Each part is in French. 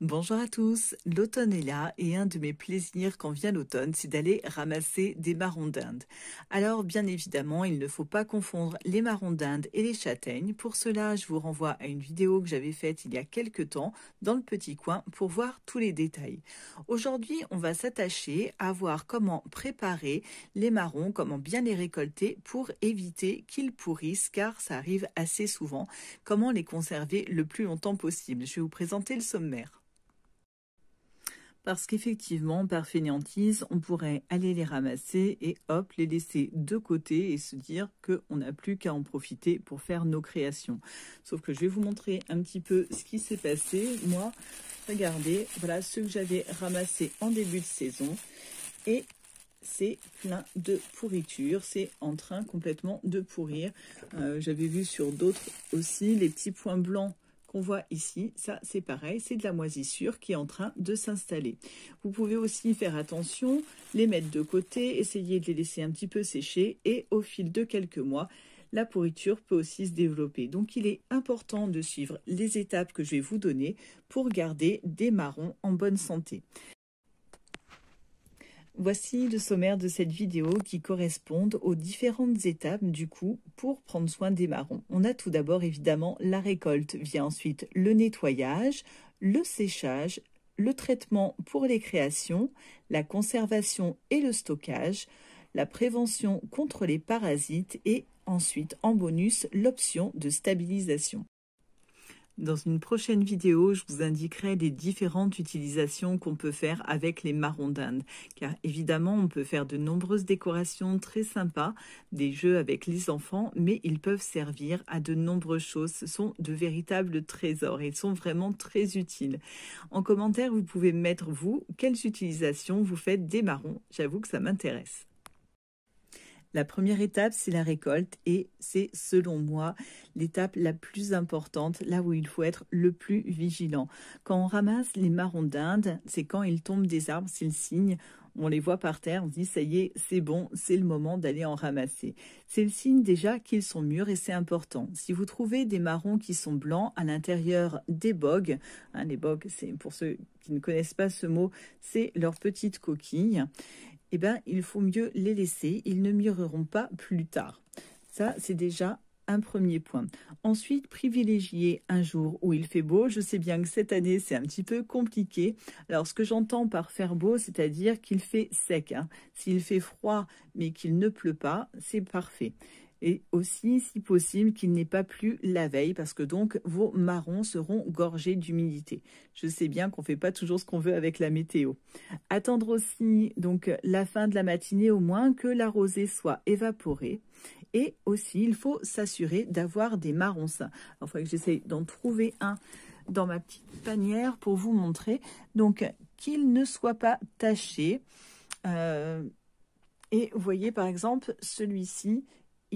Bonjour à tous, l'automne est là et un de mes plaisirs quand vient l'automne, c'est d'aller ramasser des marrons d'Inde. Alors bien évidemment, il ne faut pas confondre les marrons d'Inde et les châtaignes. Pour cela, je vous renvoie à une vidéo que j'avais faite il y a quelques temps dans le petit coin pour voir tous les détails. Aujourd'hui, on va s'attacher à voir comment préparer les marrons, comment bien les récolter pour éviter qu'ils pourrissent car ça arrive assez souvent. Comment les conserver le plus longtemps possible Je vais vous présenter le sommaire parce qu'effectivement, par fainéantise, on pourrait aller les ramasser et hop, les laisser de côté et se dire qu'on n'a plus qu'à en profiter pour faire nos créations. Sauf que je vais vous montrer un petit peu ce qui s'est passé. Moi, regardez, voilà ce que j'avais ramassé en début de saison et c'est plein de pourriture, c'est en train complètement de pourrir. Euh, j'avais vu sur d'autres aussi les petits points blancs on voit ici, ça c'est pareil, c'est de la moisissure qui est en train de s'installer. Vous pouvez aussi faire attention, les mettre de côté, essayer de les laisser un petit peu sécher et au fil de quelques mois, la pourriture peut aussi se développer. Donc il est important de suivre les étapes que je vais vous donner pour garder des marrons en bonne santé. Voici le sommaire de cette vidéo qui correspond aux différentes étapes du coup pour prendre soin des marrons. On a tout d'abord évidemment la récolte, vient ensuite le nettoyage, le séchage, le traitement pour les créations, la conservation et le stockage, la prévention contre les parasites et ensuite en bonus l'option de stabilisation. Dans une prochaine vidéo, je vous indiquerai les différentes utilisations qu'on peut faire avec les marrons d'Inde, car évidemment, on peut faire de nombreuses décorations très sympas, des jeux avec les enfants, mais ils peuvent servir à de nombreuses choses. Ce sont de véritables trésors et ils sont vraiment très utiles. En commentaire, vous pouvez mettre, vous, quelles utilisations vous faites des marrons. J'avoue que ça m'intéresse. La première étape, c'est la récolte et c'est, selon moi, l'étape la plus importante, là où il faut être le plus vigilant. Quand on ramasse les marrons d'Inde, c'est quand ils tombent des arbres, c'est le signe on les voit par terre, on se dit ça y est, c'est bon, c'est le moment d'aller en ramasser. C'est le signe déjà qu'ils sont mûrs et c'est important. Si vous trouvez des marrons qui sont blancs à l'intérieur des bogues, hein, les bogues, c'est pour ceux qui ne connaissent pas ce mot, c'est leur petite coquille. Eh ben, il faut mieux les laisser. Ils ne mûriront pas plus tard. Ça, c'est déjà un premier point. Ensuite, privilégier un jour où il fait beau. Je sais bien que cette année, c'est un petit peu compliqué. Alors, ce que j'entends par faire beau, c'est-à-dire qu'il fait sec. Hein. S'il fait froid, mais qu'il ne pleut pas, c'est parfait et aussi, si possible, qu'il n'ait pas plus la veille parce que donc vos marrons seront gorgés d'humidité. Je sais bien qu'on ne fait pas toujours ce qu'on veut avec la météo. Attendre aussi donc la fin de la matinée au moins que la rosée soit évaporée et aussi il faut s'assurer d'avoir des marrons sains. il faudrait que j'essaye d'en trouver un dans ma petite panière pour vous montrer. Donc qu'il ne soit pas taché. Euh, et vous voyez par exemple celui-ci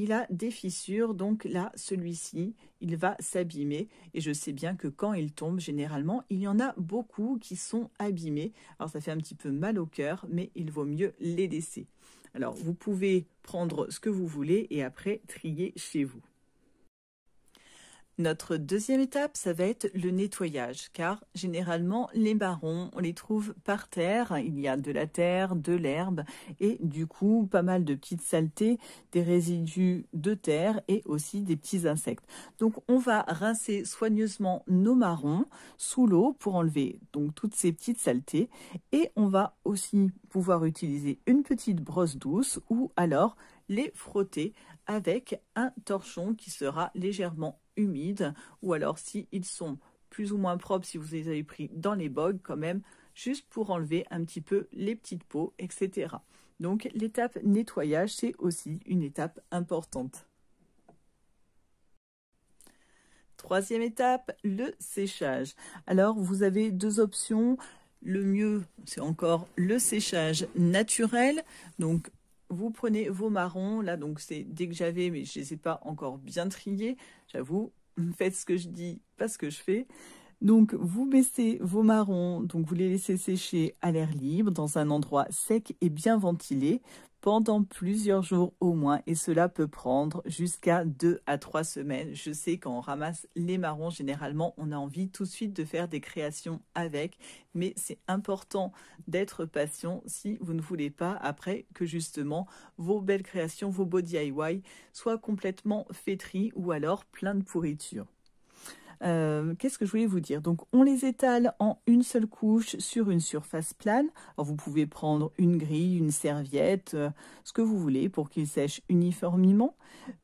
il a des fissures, donc là, celui-ci, il va s'abîmer. Et je sais bien que quand il tombe, généralement, il y en a beaucoup qui sont abîmés. Alors ça fait un petit peu mal au cœur, mais il vaut mieux les laisser. Alors vous pouvez prendre ce que vous voulez et après trier chez vous. Notre deuxième étape, ça va être le nettoyage, car généralement les marrons, on les trouve par terre, il y a de la terre, de l'herbe, et du coup pas mal de petites saletés, des résidus de terre et aussi des petits insectes. Donc on va rincer soigneusement nos marrons sous l'eau pour enlever donc toutes ces petites saletés, et on va aussi pouvoir utiliser une petite brosse douce ou alors les frotter avec un torchon qui sera légèrement humides, ou alors si ils sont plus ou moins propres, si vous les avez pris dans les bogues quand même, juste pour enlever un petit peu les petites peaux, etc. Donc l'étape nettoyage, c'est aussi une étape importante. Troisième étape, le séchage. Alors vous avez deux options. Le mieux, c'est encore le séchage naturel. Donc vous prenez vos marrons, là donc c'est dès que j'avais, mais je ne les ai pas encore bien triés, j'avoue, faites ce que je dis, pas ce que je fais. Donc vous baissez vos marrons, donc vous les laissez sécher à l'air libre dans un endroit sec et bien ventilé pendant plusieurs jours au moins et cela peut prendre jusqu'à deux à trois semaines. Je sais quand ramasse les marrons, généralement on a envie tout de suite de faire des créations avec, mais c'est important d'être patient si vous ne voulez pas après que justement vos belles créations, vos beaux DIY soient complètement fétris ou alors plein de pourriture. Euh, qu'est-ce que je voulais vous dire Donc, on les étale en une seule couche sur une surface plane. vous pouvez prendre une grille, une serviette, euh, ce que vous voulez pour qu'ils sèchent uniformément.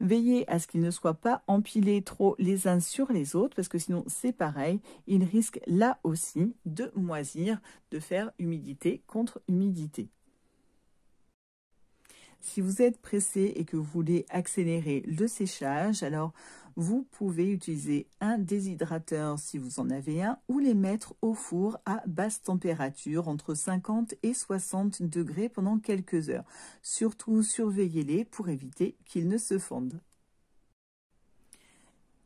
Veillez à ce qu'ils ne soient pas empilés trop les uns sur les autres parce que sinon, c'est pareil, ils risquent là aussi de moisir, de faire humidité contre humidité. Si vous êtes pressé et que vous voulez accélérer le séchage, alors vous pouvez utiliser un déshydrateur si vous en avez un ou les mettre au four à basse température entre 50 et 60 degrés pendant quelques heures. Surtout surveillez-les pour éviter qu'ils ne se fondent.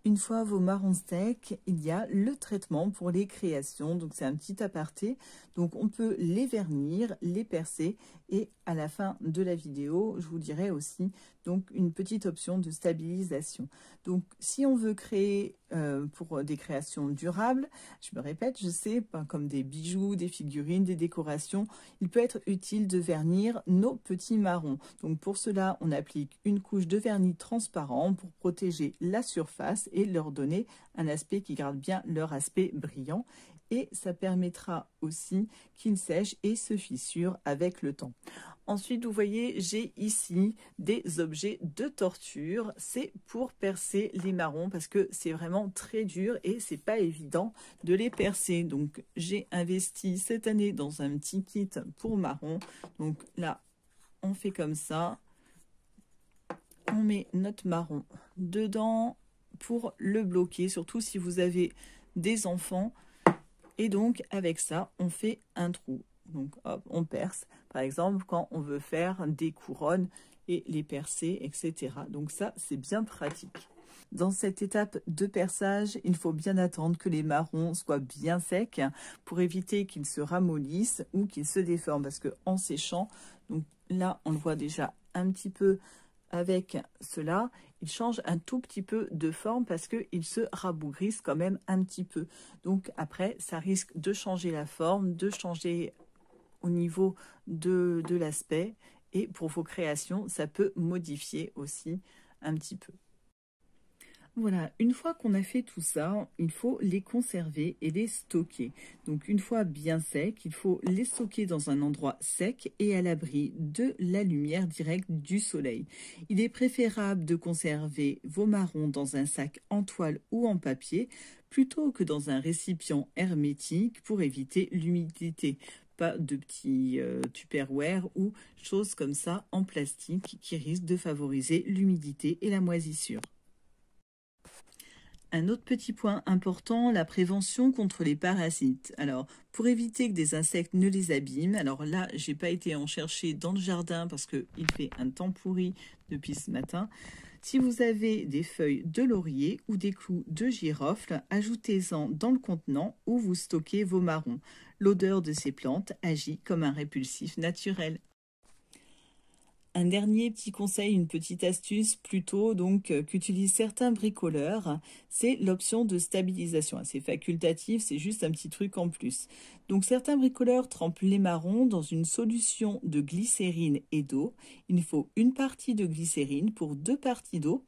Une fois vos marrons steaks il y a le traitement pour les créations. Donc c'est un petit aparté. Donc on peut les vernir, les percer et à la fin de la vidéo, je vous dirai aussi donc une petite option de stabilisation. Donc si on veut créer euh, pour des créations durables, je me répète, je sais, pas ben, comme des bijoux, des figurines, des décorations, il peut être utile de vernir nos petits marrons. Donc pour cela, on applique une couche de vernis transparent pour protéger la surface et leur donner un aspect qui garde bien leur aspect brillant et ça permettra aussi qu'ils sèchent et se fissurent avec le temps. Ensuite, vous voyez, j'ai ici des objets de torture. C'est pour percer les marrons parce que c'est vraiment très dur et c'est pas évident de les percer. Donc, j'ai investi cette année dans un petit kit pour marrons. Donc là, on fait comme ça. On met notre marron dedans pour le bloquer, surtout si vous avez des enfants. Et donc, avec ça, on fait un trou. Donc, hop, on perce. Par exemple, quand on veut faire des couronnes et les percer, etc. Donc ça, c'est bien pratique. Dans cette étape de perçage, il faut bien attendre que les marrons soient bien secs pour éviter qu'ils se ramollissent ou qu'ils se déforment parce que en séchant, donc là on le voit déjà un petit peu avec cela, ils change un tout petit peu de forme parce qu'ils se rabougrissent quand même un petit peu. Donc après, ça risque de changer la forme, de changer au niveau de, l'aspect. Et pour vos créations, ça peut modifier aussi un petit peu. Voilà, une fois qu'on a fait tout ça, il faut les conserver et les stocker. Donc une fois bien secs, il faut les stocker dans un endroit sec et à l'abri de la lumière directe du soleil. Il est préférable de conserver vos marrons dans un sac en toile ou en papier plutôt que dans un récipient hermétique pour éviter l'humidité pas de petits tuperware euh, tupperware ou choses comme ça en plastique qui risquent de favoriser l'humidité et la moisissure. Un autre petit point important, la prévention contre les parasites. Alors, pour éviter que des insectes ne les abîment, alors là, j'ai pas été en chercher dans le jardin parce qu'il fait un temps pourri depuis ce matin. Si vous avez des feuilles de laurier ou des clous de girofle, ajoutez-en dans le contenant où vous stockez vos marrons. L'odeur de ces plantes agit comme un répulsif naturel un dernier petit conseil, une petite astuce plutôt donc euh, qu'utilisent certains bricoleurs, c'est l'option de stabilisation. C'est facultatif, c'est juste un petit truc en plus. Donc certains bricoleurs trempent les marrons dans une solution de glycérine et d'eau. Il faut une partie de glycérine pour deux parties d'eau.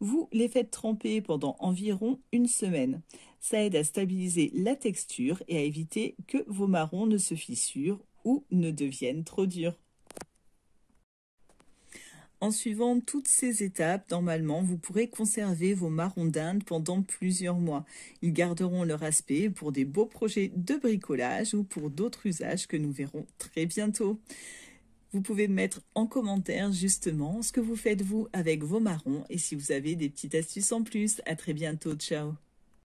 Vous les faites tremper pendant environ une semaine. Ça aide à stabiliser la texture et à éviter que vos marrons ne se fissurent ou ne deviennent trop durs. En suivant toutes ces étapes, normalement, vous pourrez conserver vos marrons d'Inde pendant plusieurs mois. Ils garderont leur aspect pour des beaux projets de bricolage ou pour d'autres usages que nous verrons très bientôt. Vous pouvez mettre en commentaire justement ce que vous faites vous avec vos marrons et si vous avez des petites astuces en plus. À très bientôt, ciao